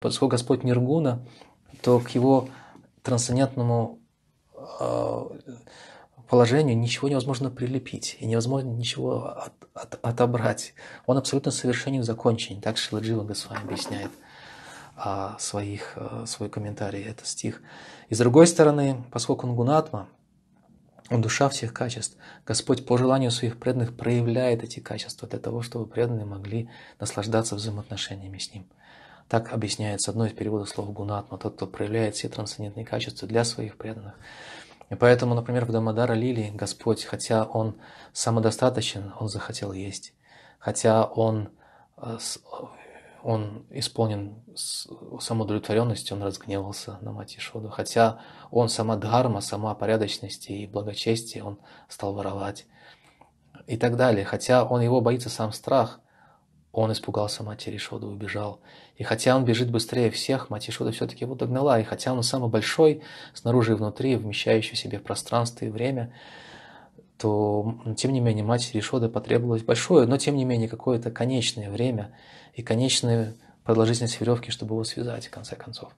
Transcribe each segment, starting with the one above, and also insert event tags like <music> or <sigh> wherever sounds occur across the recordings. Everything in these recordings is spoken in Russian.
Поскольку Господь Ниргуна, то к его трансцендентному а, положению ничего невозможно прилепить и невозможно ничего от, от, отобрать. Он абсолютно совершенен и закончен. Так Шиладжива Госвами объясняет а, своих, а, свой комментарий, это стих. И с другой стороны, поскольку он гунатма, он душа всех качеств, Господь по желанию своих преданных проявляет эти качества для того, чтобы преданные могли наслаждаться взаимоотношениями с Ним. Так объясняется одно из переводов слова гунатма, тот, кто проявляет все трансцендентные качества для своих преданных. И поэтому, например, в Дамадара Лили Господь, хотя Он самодостаточен, Он захотел есть. Хотя Он, э, э, он исполнен самоудовлетворенностью, Он разгневался на мать Ишоду. Хотя Он сама дхарма, сама порядочность и благочестие, Он стал воровать. И так далее. Хотя Он его боится сам страх – он испугался матери Шода, убежал. И хотя он бежит быстрее всех, мать Шода все-таки его догнала. И хотя он самый большой, снаружи и внутри, вмещающий в себе пространство и время, то, тем не менее, матери Шода потребовалось большое, но, тем не менее, какое-то конечное время и конечную продолжительность веревки, чтобы его связать, в конце концов.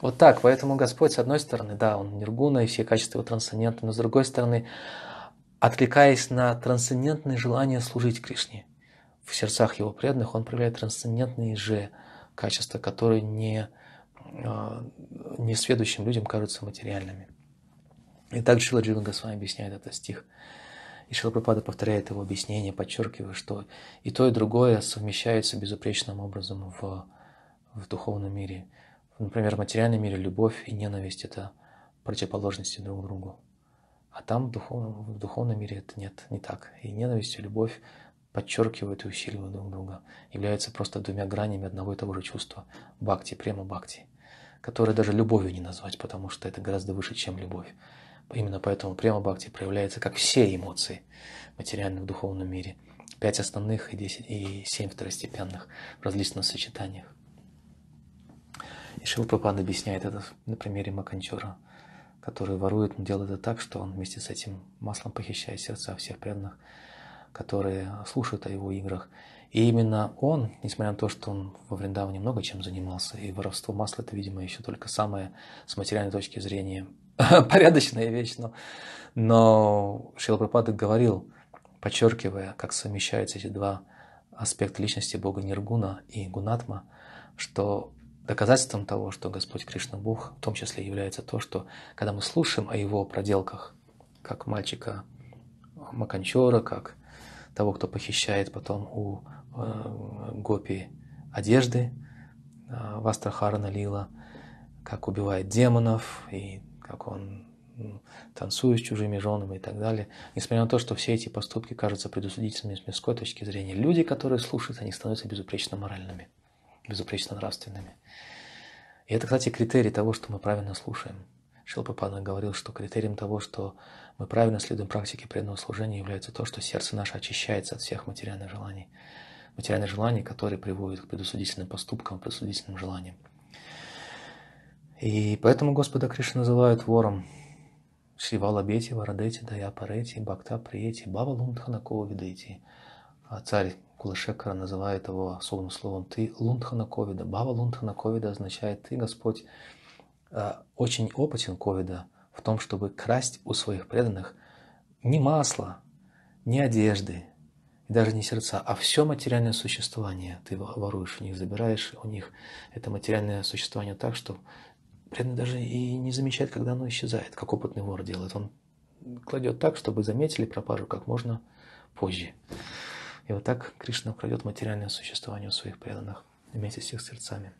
Вот так, поэтому Господь, с одной стороны, да, Он нергуна и все качества его трансцендентны, но с другой стороны, откликаясь на трансцендентное желание служить Кришне, в сердцах его преданных, он проявляет трансцендентные же качества, которые не, а, не сведущим людям кажутся материальными. И так Шила с вами объясняет этот стих. И Шилапрапада повторяет его объяснение, подчеркивая, что и то, и другое совмещается безупречным образом в, в духовном мире. Например, в материальном мире любовь и ненависть – это противоположности друг другу. А там, в духовном, в духовном мире, это нет, не так. И ненависть, и любовь подчеркивают и усиливают друг друга, являются просто двумя гранями одного и того же чувства – бхакти, према бхакти, которое даже любовью не назвать, потому что это гораздо выше, чем любовь. Именно поэтому према бхакти проявляется как все эмоции в материальном духовном мире. Пять основных и, десять и семь второстепенных в различных сочетаниях. И Шилпрапад объясняет это на примере Маканчора, который ворует, но делает это так, что он вместе с этим маслом похищает сердца всех преданных, которые слушают о его играх. И именно он, несмотря на то, что он во Вриндаване много чем занимался, и воровство масла это, видимо, еще только самая с материальной точки зрения <laughs> порядочная вещь, но, но Шилапрапада говорил, подчеркивая, как совмещаются эти два аспекта личности Бога Ниргуна и Гунатма, что доказательством того, что Господь Кришна Бог, в том числе является то, что когда мы слушаем о его проделках, как мальчика Маканчора, как того, кто похищает потом у э, Гопи одежды э, Вастрахарана Лила, как убивает демонов и как он танцует с чужими женами и так далее. Несмотря на то, что все эти поступки кажутся предусудительными с мирской точки зрения, люди, которые слушают, они становятся безупречно моральными, безупречно нравственными. И это, кстати, критерий того, что мы правильно слушаем – Шилпапана говорил, что критерием того, что мы правильно следуем практике преданного служения, является то, что сердце наше очищается от всех материальных желаний. Материальных желаний, которые приводят к предусудительным поступкам, предусудительным желаниям. И поэтому Господа Кришна называют вором. Шивалабети, Варадети, Дая Парети, Бхакта Приети, Баба Лундханакова Видети. А царь Кулашекара называет его особым словом «ты Лундханаковида». Баба Лундханаковида означает «ты, Господь, Э, очень опытен ковида в том, чтобы красть у своих преданных не масло, не одежды, и даже не сердца, а все материальное существование ты воруешь у них, забираешь у них это материальное существование так, что преданный даже и не замечает, когда оно исчезает, как опытный вор делает. Он кладет так, чтобы заметили пропажу как можно позже. И вот так Кришна крадет материальное существование у своих преданных вместе с их сердцами.